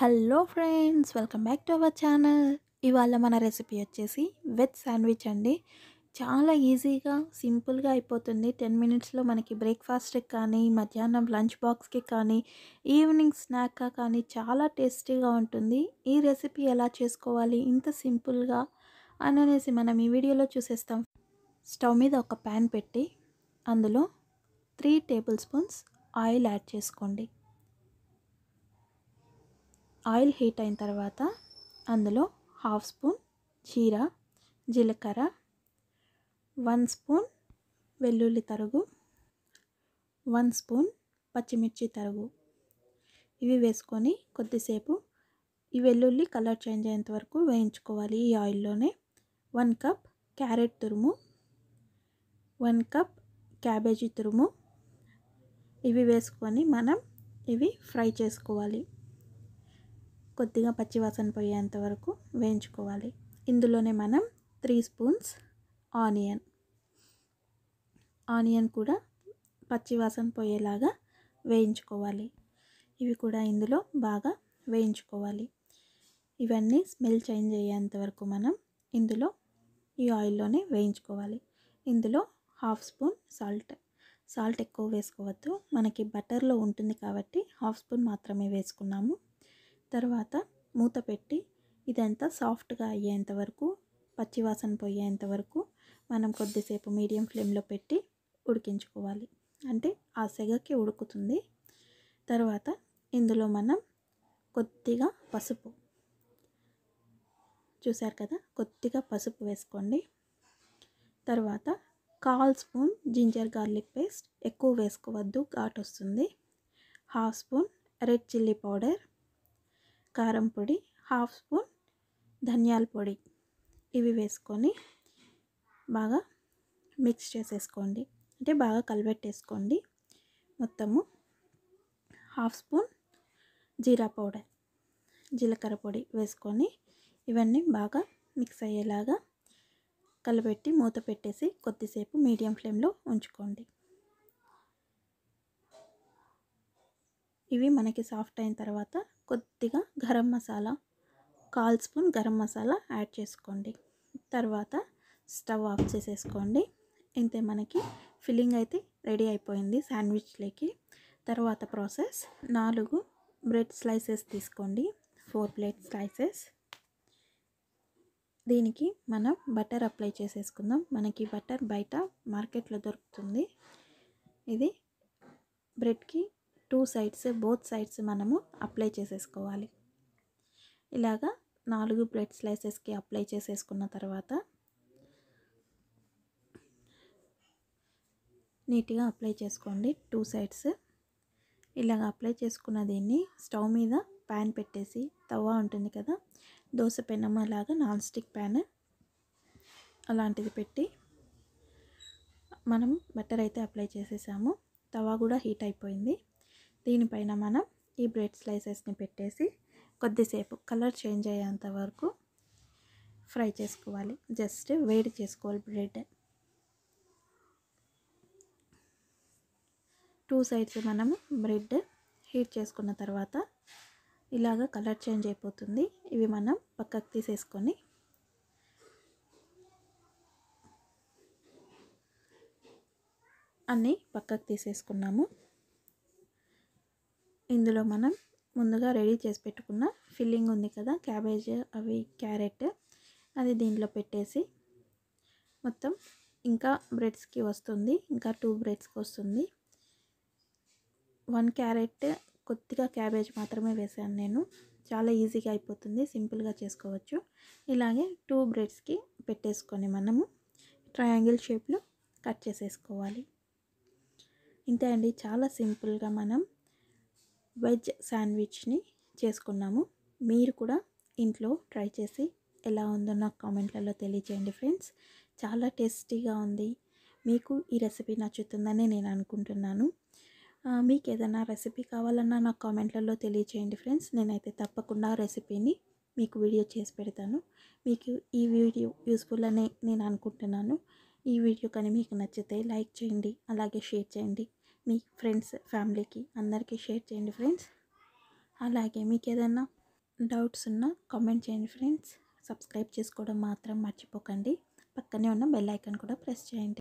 hello friends welcome back to our channel ఇవాళ మన recipe వచ్చేసి వెజ్ శాండ్విచ్ అండి చాలా ఈజీగా సింపుల్గా అయిపోతుంది టెన్ మినిట్స్లో మనకి బ్రేక్ఫాస్ట్కి కానీ మధ్యాహ్నం లంచ్ బాక్స్కి కానీ ఈవినింగ్ స్నాక్ కానీ చాలా టేస్టీగా ఉంటుంది ఈ రెసిపీ ఎలా చేసుకోవాలి ఇంత సింపుల్గా అనేసి మనం ఈ వీడియోలో చూసేస్తాం స్టవ్ మీద ఒక ప్యాన్ పెట్టి అందులో three tablespoons oil add చేసుకోండి ఆయిల్ హీట్ అయిన తర్వాత అందులో హాఫ్ స్పూన్ జీరా జీలకర్ర వన్ స్పూన్ వెల్లుల్లి తరుగు వన్ స్పూన్ పచ్చిమిర్చి తరుగు ఇవి వేసుకొని కొద్దిసేపు ఈ వెల్లుల్లి కలర్ చేంజ్ అయ్యేంత వరకు వేయించుకోవాలి ఈ ఆయిల్లోనే వన్ కప్ క్యారెట్ తురుము వన్ కప్ క్యాబేజీ తురుము ఇవి వేసుకొని మనం ఇవి ఫ్రై చేసుకోవాలి కొద్దిగా పచ్చివాసన పోయేంత వరకు వేయించుకోవాలి ఇందులోనే మనం త్రీ స్పూన్స్ ఆనియన్ ఆనియన్ కూడా పచ్చివాసన పోయేలాగా వేయించుకోవాలి ఇవి కూడా ఇందులో బాగా వేయించుకోవాలి ఇవన్నీ స్మెల్ చేంజ్ అయ్యేంత వరకు మనం ఇందులో ఈ ఆయిల్లోనే వేయించుకోవాలి ఇందులో హాఫ్ స్పూన్ సాల్ట్ సాల్ట్ ఎక్కువ వేసుకోవద్దు మనకి బటర్లో ఉంటుంది కాబట్టి హాఫ్ స్పూన్ మాత్రమే వేసుకున్నాము తర్వాత మూత పెట్టి ఇదంతా సాఫ్ట్గా అయ్యేంత వరకు పచ్చివాసన పోయేంత వరకు మనం కొద్దిసేపు మీడియం ఫ్లేమ్లో పెట్టి ఉడికించుకోవాలి అంటే ఆ సెగకి ఉడుకుతుంది తర్వాత ఇందులో మనం కొద్దిగా పసుపు చూశారు కదా కొద్దిగా పసుపు వేసుకోండి తర్వాత కాల్ స్పూన్ జింజర్ గార్లిక్ పేస్ట్ ఎక్కువ వేసుకోవద్దు ఘాట్ వస్తుంది half spoon red chilli powder కారం పొడి హాఫ్ స్పూన్ ధనియాల పొడి ఇవి వేసుకొని బాగా మిక్స్ చేసేసుకోండి అంటే బాగా కలబెట్టేసుకోండి మొత్తము హాఫ్ స్పూన్ జీరా పౌడర్ జీలకర్ర పొడి వేసుకొని ఇవన్నీ బాగా మిక్స్ అయ్యేలాగా కలబెట్టి మూత పెట్టేసి కొద్దిసేపు మీడియం ఫ్లేమ్లో ఉంచుకోండి ఇవి మనకి సాఫ్ట్ అయిన తర్వాత కొద్దిగా గరం మసాలా కాల్ స్పూన్ గరం మసాలా యాడ్ చేసుకోండి తర్వాత స్టవ్ ఆఫ్ చేసేసుకోండి ఇంతే మనకి ఫిల్లింగ్ అయితే రెడీ అయిపోయింది శాండ్విచ్లోకి తర్వాత ప్రాసెస్ నాలుగు బ్రెడ్ స్లైసెస్ తీసుకోండి ఫోర్ ప్లేట్ స్లైసెస్ దీనికి మనం బటర్ అప్లై చేసేసుకుందాం మనకి బటర్ బయట మార్కెట్లో దొరుకుతుంది ఇది బ్రెడ్కి టూ సైడ్స్ బోత్ సైడ్స్ మనము అప్లై చేసేసుకోవాలి ఇలాగా నాలుగు బ్లడ్ స్లైసెస్కి అప్లై చేసేసుకున్న తర్వాత నీట్గా అప్లై చేసుకోండి టూ సైడ్స్ ఇలాగ అప్లై చేసుకున్న దీన్ని స్టవ్ మీద ప్యాన్ పెట్టేసి తవ్వ ఉంటుంది కదా దోశ పెనమ్మ అలాగా నాన్ స్టిక్ ప్యాన్ అలాంటిది పెట్టి మనం బట్టర్ అయితే అప్లై చేసేసాము తవా కూడా హీట్ అయిపోయింది దీనిపైన మనం ఈ బ్రెడ్ స్లైసెస్ని పెట్టేసి కొద్దిసేపు కలర్ చేంజ్ అయ్యేంత వరకు ఫ్రై చేసుకోవాలి జస్ట్ వేడి చేసుకోవాలి బ్రెడ్ టూ సైడ్స్ మనము బ్రెడ్ హీట్ చేసుకున్న తర్వాత ఇలాగ కలర్ చేంజ్ అయిపోతుంది ఇవి మనం పక్కకు తీసేసుకొని అన్నీ పక్కకు తీసేసుకున్నాము ఇందులో మనం ముందుగా రెడీ చేసి పెట్టుకున్న ఫిల్లింగ్ ఉంది కదా క్యాబేజ్ అవి క్యారెట్ అది దీంట్లో పెట్టేసి మొత్తం ఇంకా బ్రెడ్స్కి వస్తుంది ఇంకా టూ బ్రెడ్స్కి వస్తుంది వన్ క్యారెట్ కొద్దిగా క్యాబేజ్ మాత్రమే వేసాను నేను చాలా ఈజీగా అయిపోతుంది సింపుల్గా చేసుకోవచ్చు ఇలాగే టూ బ్రెడ్స్కి పెట్టేసుకొని మనము ట్రయాంగిల్ షేప్లో కట్ చేసేసుకోవాలి ఇంతే అండి చాలా సింపుల్గా మనం వెజ్ శాండ్విచ్ని చేసుకున్నాము మీరు కూడా ఇంట్లో ట్రై చేసి ఎలా ఉందో నాకు కామెంట్లలో తెలియజేయండి ఫ్రెండ్స్ చాలా టేస్టీగా ఉంది మీకు ఈ రెసిపీ నచ్చుతుందని నేను అనుకుంటున్నాను మీకు ఏదైనా రెసిపీ కావాలన్నా నాకు కామెంట్లలో తెలియచేయండి ఫ్రెండ్స్ నేనైతే తప్పకుండా రెసిపీని మీకు వీడియో చేసి పెడతాను మీకు ఈ వీడియో యూస్ఫుల్ అని నేను అనుకుంటున్నాను ఈ వీడియో కానీ మీకు నచ్చితే లైక్ చేయండి అలాగే షేర్ చేయండి మీ ఫ్రెండ్స్ ఫ్యామిలీకి అందరికీ షేర్ చేయండి ఫ్రెండ్స్ అలాగే మీకు ఏదైనా డౌట్స్ ఉన్నా కామెంట్ చేయండి ఫ్రెండ్స్ సబ్స్క్రైబ్ చేసుకోవడం మాత్రం మర్చిపోకండి పక్కనే ఉన్న బెల్ ఐకాన్ కూడా ప్రెస్ చేయండి